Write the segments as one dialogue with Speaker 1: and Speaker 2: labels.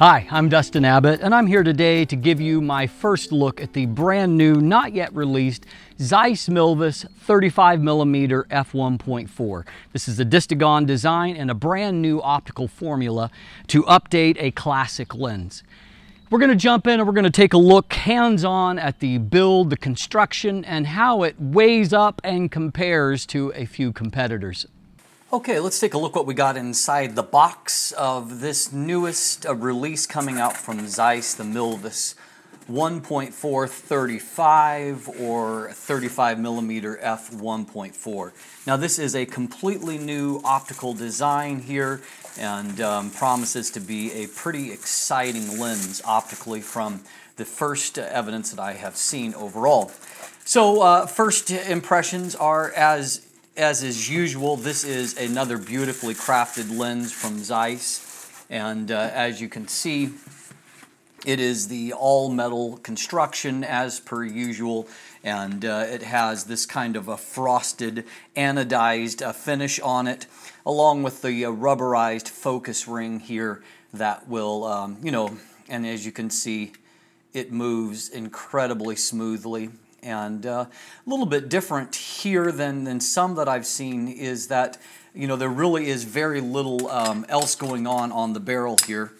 Speaker 1: Hi, I'm Dustin Abbott, and I'm here today to give you my first look at the brand new, not yet released Zeiss Milvus 35mm f1.4. This is a Distagon design and a brand new optical formula to update a classic lens. We're going to jump in and we're going to take a look hands-on at the build, the construction, and how it weighs up and compares to a few competitors. Okay, let's take a look what we got inside the box of this newest uh, release coming out from Zeiss, the Milvis 1.435 or 35 millimeter f 1.4. Now this is a completely new optical design here and um, promises to be a pretty exciting lens optically from the first evidence that I have seen overall. So uh, first impressions are as as is usual, this is another beautifully crafted lens from Zeiss. And uh, as you can see, it is the all metal construction as per usual, and uh, it has this kind of a frosted, anodized uh, finish on it, along with the uh, rubberized focus ring here that will, um, you know, and as you can see, it moves incredibly smoothly. And uh, a little bit different here than, than some that I've seen is that, you know, there really is very little um, else going on on the barrel here.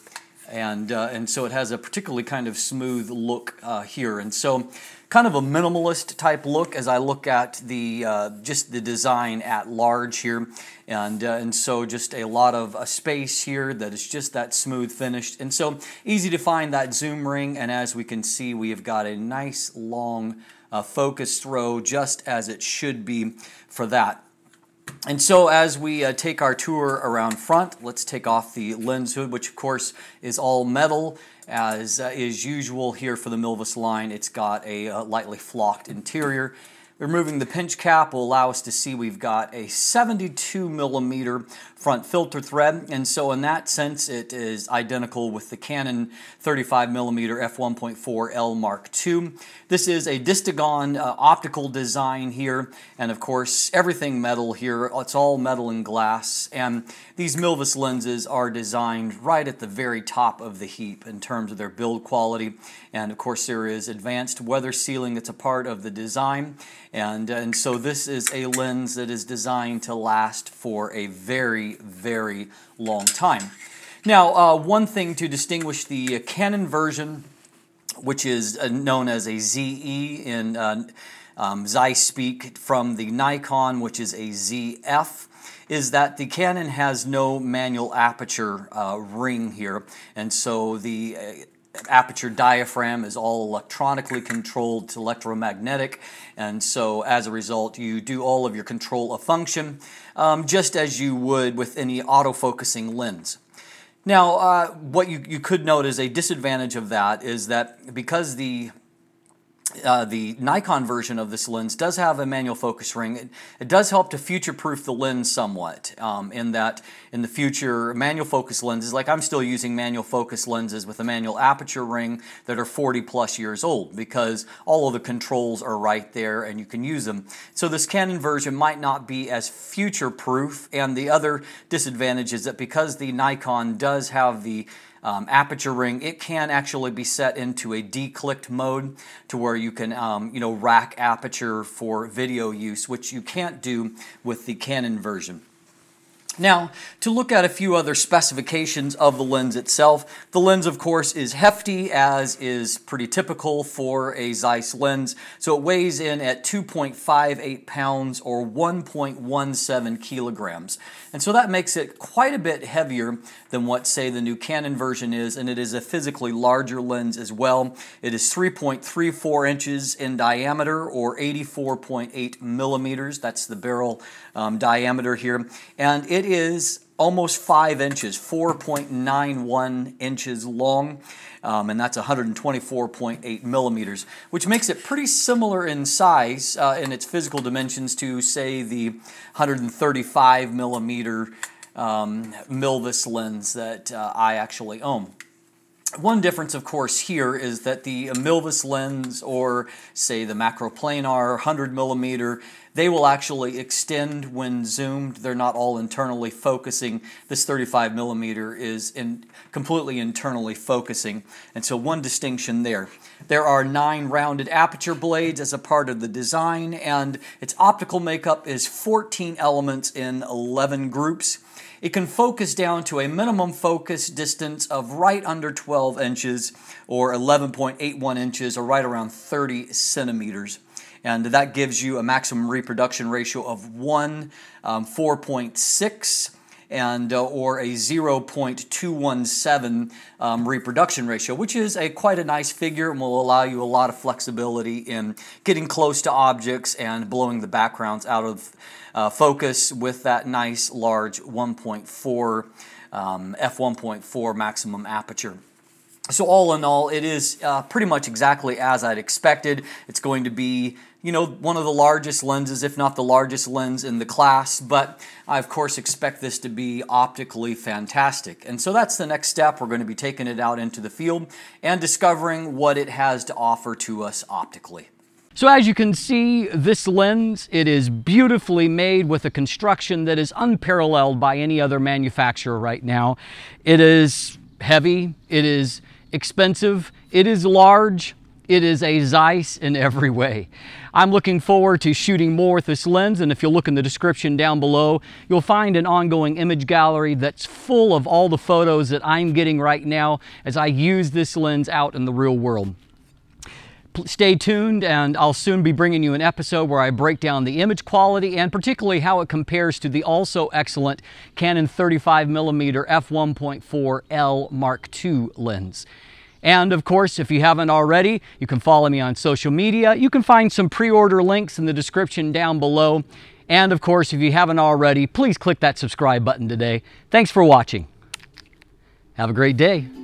Speaker 1: And, uh, and so it has a particularly kind of smooth look uh, here. And so kind of a minimalist type look as I look at the uh, just the design at large here, and uh, and so just a lot of uh, space here that is just that smooth finished, and so easy to find that zoom ring. And as we can see, we have got a nice long. A focused throw just as it should be for that. And so as we uh, take our tour around front, let's take off the lens hood, which of course is all metal, as uh, is usual here for the Milvus line. It's got a uh, lightly flocked interior. Removing the pinch cap will allow us to see we've got a 72 millimeter front filter thread. And so in that sense, it is identical with the Canon 35 millimeter f1.4L Mark II. This is a Distagon uh, optical design here. And of course, everything metal here, it's all metal and glass. And these Milvis lenses are designed right at the very top of the heap in terms of their build quality. And of course, there is advanced weather sealing that's a part of the design. And, and so this is a lens that is designed to last for a very, very long time. Now, uh, one thing to distinguish the Canon version, which is uh, known as a ZE in uh, um, Zeiss speak, from the Nikon, which is a ZF, is that the Canon has no manual aperture uh, ring here. And so the uh, aperture diaphragm is all electronically controlled, it's electromagnetic, and so as a result, you do all of your control of function, um, just as you would with any autofocusing lens. Now, uh, what you, you could note as a disadvantage of that is that because the uh, the Nikon version of this lens does have a manual focus ring. It, it does help to future-proof the lens somewhat um, in that in the future, manual focus lenses, like I'm still using manual focus lenses with a manual aperture ring that are 40 plus years old because all of the controls are right there and you can use them. So this Canon version might not be as future-proof and the other disadvantage is that because the Nikon does have the um, aperture ring, it can actually be set into a declicked mode to where you can, um, you know, rack aperture for video use, which you can't do with the Canon version. Now, to look at a few other specifications of the lens itself, the lens, of course, is hefty, as is pretty typical for a Zeiss lens. So it weighs in at 2.58 pounds or 1.17 kilograms. And so that makes it quite a bit heavier than what, say, the new Canon version is, and it is a physically larger lens as well. It is 3.34 inches in diameter or 84.8 millimeters. That's the barrel um, diameter here. And it it is almost five inches, 4.91 inches long, um, and that's 124.8 millimeters, which makes it pretty similar in size uh, in its physical dimensions to, say, the 135 millimeter um, Milvis lens that uh, I actually own. One difference, of course, here is that the Milvis lens, or say the macroplanar 100 millimeter they will actually extend when zoomed. They're not all internally focusing. This 35 millimeter is in completely internally focusing. And so one distinction there. There are nine rounded aperture blades as a part of the design, and its optical makeup is 14 elements in 11 groups. It can focus down to a minimum focus distance of right under 12 inches or 11.81 inches or right around 30 centimeters and that gives you a maximum reproduction ratio of 1, um, 4.6 and uh, or a 0.217 um, reproduction ratio, which is a quite a nice figure and will allow you a lot of flexibility in getting close to objects and blowing the backgrounds out of uh, focus with that nice large 1.4 um, f1.4 maximum aperture. So all in all, it is uh, pretty much exactly as I'd expected. It's going to be you know, one of the largest lenses, if not the largest lens in the class, but I, of course, expect this to be optically fantastic. And so that's the next step. We're going to be taking it out into the field and discovering what it has to offer to us optically. So as you can see, this lens, it is beautifully made with a construction that is unparalleled by any other manufacturer right now. It is heavy, it is expensive, it is large, it is a Zeiss in every way. I'm looking forward to shooting more with this lens, and if you look in the description down below, you'll find an ongoing image gallery that's full of all the photos that I'm getting right now as I use this lens out in the real world. Stay tuned, and I'll soon be bringing you an episode where I break down the image quality and particularly how it compares to the also excellent Canon 35mm f1.4L Mark II lens. And of course, if you haven't already, you can follow me on social media. You can find some pre-order links in the description down below. And of course, if you haven't already, please click that subscribe button today. Thanks for watching. Have a great day.